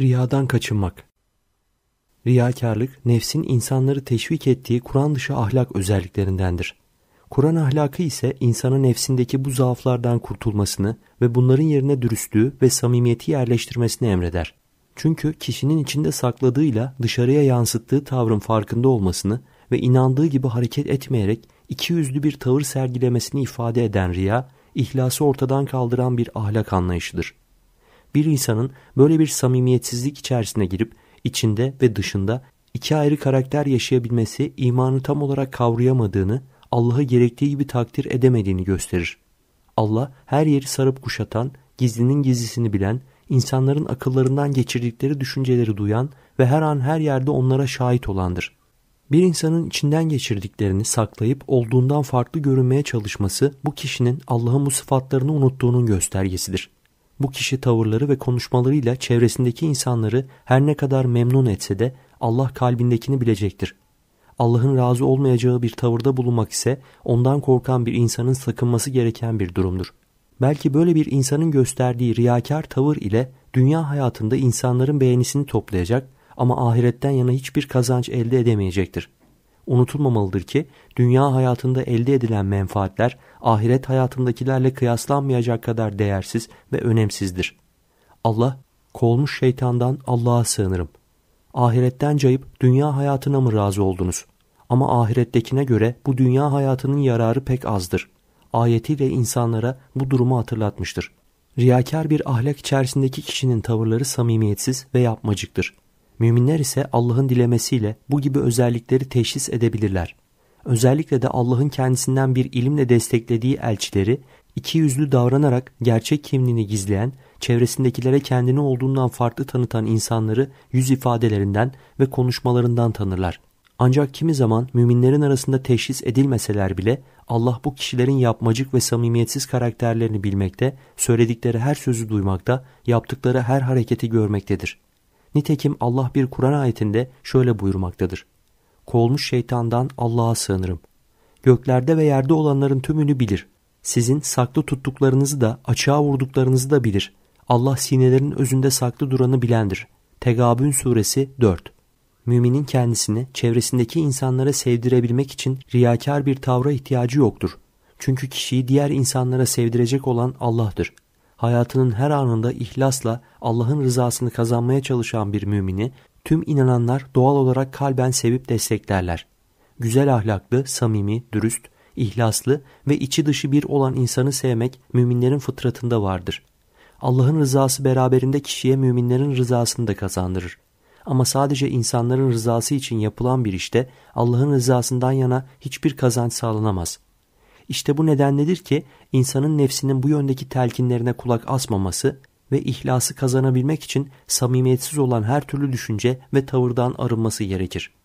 Riyadan kaçınmak. Riyakarlık, nefsin insanları teşvik ettiği Kur'an dışı ahlak özelliklerindendir. Kur'an ahlakı ise insanın nefsindeki bu zaaflardan kurtulmasını ve bunların yerine dürüstlüğü ve samimiyeti yerleştirmesini emreder. Çünkü kişinin içinde sakladığıyla dışarıya yansıttığı tavrın farkında olmasını ve inandığı gibi hareket etmeyerek iki yüzlü bir tavır sergilemesini ifade eden riya, ihlası ortadan kaldıran bir ahlak anlayışıdır. Bir insanın böyle bir samimiyetsizlik içerisine girip içinde ve dışında iki ayrı karakter yaşayabilmesi imanı tam olarak kavrayamadığını, Allah'ı gerektiği gibi takdir edemediğini gösterir. Allah her yeri sarıp kuşatan, gizlinin gizlisini bilen, insanların akıllarından geçirdikleri düşünceleri duyan ve her an her yerde onlara şahit olandır. Bir insanın içinden geçirdiklerini saklayıp olduğundan farklı görünmeye çalışması bu kişinin Allah'ın bu sıfatlarını unuttuğunun göstergesidir. Bu kişi tavırları ve konuşmalarıyla çevresindeki insanları her ne kadar memnun etse de Allah kalbindekini bilecektir. Allah'ın razı olmayacağı bir tavırda bulunmak ise ondan korkan bir insanın sakınması gereken bir durumdur. Belki böyle bir insanın gösterdiği riyakar tavır ile dünya hayatında insanların beğenisini toplayacak ama ahiretten yana hiçbir kazanç elde edemeyecektir unutulmamalıdır ki dünya hayatında elde edilen menfaatler ahiret hayatındakilerle kıyaslanmayacak kadar değersiz ve önemsizdir. Allah, kolmuş şeytandan Allah'a sığınırım. Ahiretten cayıp dünya hayatına mı razı oldunuz? Ama ahirettekine göre bu dünya hayatının yararı pek azdır. Ayetiyle insanlara bu durumu hatırlatmıştır. Riyakar bir ahlak içerisindeki kişinin tavırları samimiyetsiz ve yapmacıktır. Müminler ise Allah'ın dilemesiyle bu gibi özellikleri teşhis edebilirler. Özellikle de Allah'ın kendisinden bir ilimle desteklediği elçileri iki yüzlü davranarak gerçek kimliğini gizleyen, çevresindekilere kendini olduğundan farklı tanıtan insanları yüz ifadelerinden ve konuşmalarından tanırlar. Ancak kimi zaman müminlerin arasında teşhis edilmeseler bile Allah bu kişilerin yapmacık ve samimiyetsiz karakterlerini bilmekte, söyledikleri her sözü duymakta, yaptıkları her hareketi görmektedir. Nitekim Allah bir Kur'an ayetinde şöyle buyurmaktadır. Kovulmuş şeytandan Allah'a sığınırım. Göklerde ve yerde olanların tümünü bilir. Sizin saklı tuttuklarınızı da açığa vurduklarınızı da bilir. Allah sinelerin özünde saklı duranı bilendir. Tegabün suresi 4 Müminin kendisini çevresindeki insanlara sevdirebilmek için riyakar bir tavra ihtiyacı yoktur. Çünkü kişiyi diğer insanlara sevdirecek olan Allah'tır hayatının her anında ihlasla Allah'ın rızasını kazanmaya çalışan bir mümini tüm inananlar doğal olarak kalben sevip desteklerler. Güzel ahlaklı, samimi, dürüst, ihlaslı ve içi dışı bir olan insanı sevmek müminlerin fıtratında vardır. Allah'ın rızası beraberinde kişiye müminlerin rızasını da kazandırır. Ama sadece insanların rızası için yapılan bir işte Allah'ın rızasından yana hiçbir kazanç sağlanamaz. İşte bu nedenledir ki insanın nefsinin bu yöndeki telkinlerine kulak asmaması ve ihlası kazanabilmek için samimiyetsiz olan her türlü düşünce ve tavırdan arınması gerekir.